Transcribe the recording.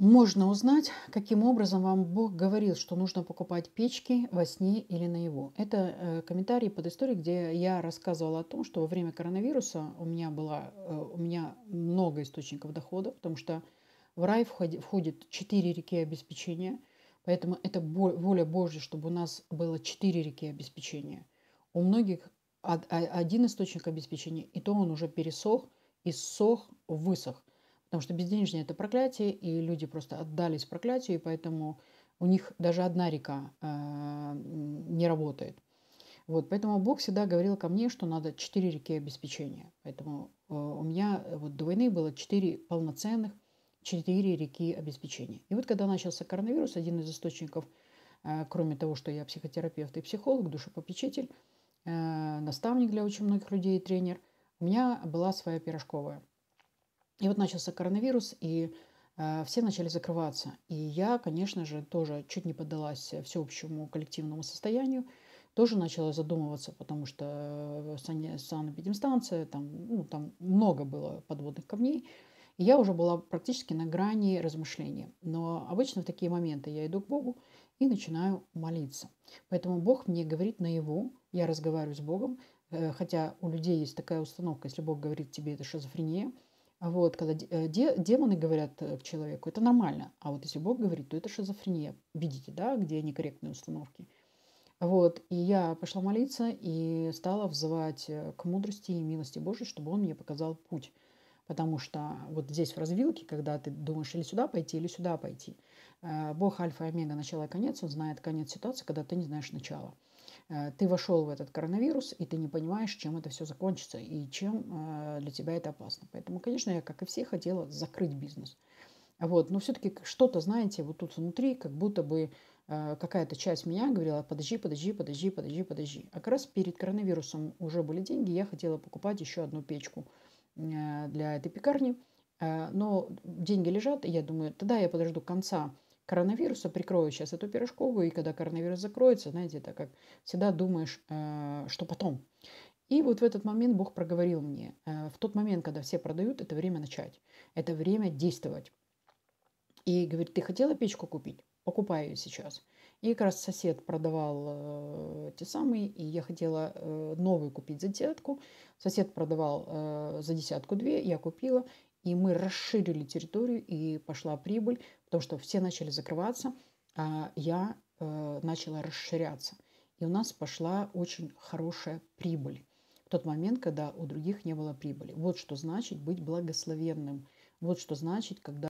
Можно узнать, каким образом вам Бог говорил, что нужно покупать печки во сне или на его. Это э, комментарий под историей, где я рассказывала о том, что во время коронавируса у меня, было, э, у меня много источников дохода, потому что в рай входит четыре реки обеспечения, поэтому это воля Божья, чтобы у нас было четыре реки обеспечения. У многих один источник обеспечения, и то он уже пересох, иссох, высох. Потому что безденежье – это проклятие, и люди просто отдались проклятию, и поэтому у них даже одна река э, не работает. Вот, поэтому Бог всегда говорил ко мне, что надо четыре реки обеспечения. Поэтому э, у меня э, вот до войны было четыре полноценных, четыре реки обеспечения. И вот когда начался коронавирус, один из источников, э, кроме того, что я психотерапевт и психолог, душепопечитель, э, наставник для очень многих людей, и тренер, у меня была своя пирожковая. И вот начался коронавирус, и э, все начали закрываться. И я, конечно же, тоже чуть не поддалась э, всеобщему коллективному состоянию, тоже начала задумываться, потому что э, сани, санэпидемстанция, там, ну, там много было подводных камней, и я уже была практически на грани размышления. Но обычно в такие моменты я иду к Богу и начинаю молиться. Поэтому Бог мне говорит на его, я разговариваю с Богом, э, хотя у людей есть такая установка, если Бог говорит тебе, это шизофрения – а вот, когда де э, демоны говорят э, к человеку, это нормально. А вот если Бог говорит, то это шизофрения. Видите, да, где некорректные установки. Вот, и я пошла молиться и стала взывать э, к мудрости и милости Божьей, чтобы он мне показал путь. Потому что вот здесь в развилке, когда ты думаешь или сюда пойти, или сюда пойти, Бог альфа и омега, начало и конец, он знает конец ситуации, когда ты не знаешь начала. Э, ты вошел в этот коронавирус, и ты не понимаешь, чем это все закончится и чем э, для тебя это опасно. Поэтому, конечно, я, как и все, хотела закрыть бизнес. Вот, но все-таки что-то, знаете, вот тут внутри, как будто бы э, какая-то часть меня говорила, подожди, подожди, подожди, подожди, подожди. А как раз перед коронавирусом уже были деньги, я хотела покупать еще одну печку для этой пекарни. Но деньги лежат, и я думаю, тогда я подожду конца коронавируса, прикрою сейчас эту пирожковую, и когда коронавирус закроется, знаете, это как всегда думаешь, э, что потом. И вот в этот момент Бог проговорил мне, э, в тот момент, когда все продают, это время начать, это время действовать. И говорит, ты хотела печку купить? Покупай ее сейчас. И как раз сосед продавал э, те самые, и я хотела э, новую купить за десятку. Сосед продавал э, за десятку две, я купила и мы расширили территорию, и пошла прибыль, потому что все начали закрываться, а я э, начала расширяться. И у нас пошла очень хорошая прибыль в тот момент, когда у других не было прибыли. Вот что значит быть благословенным. Вот что значит, когда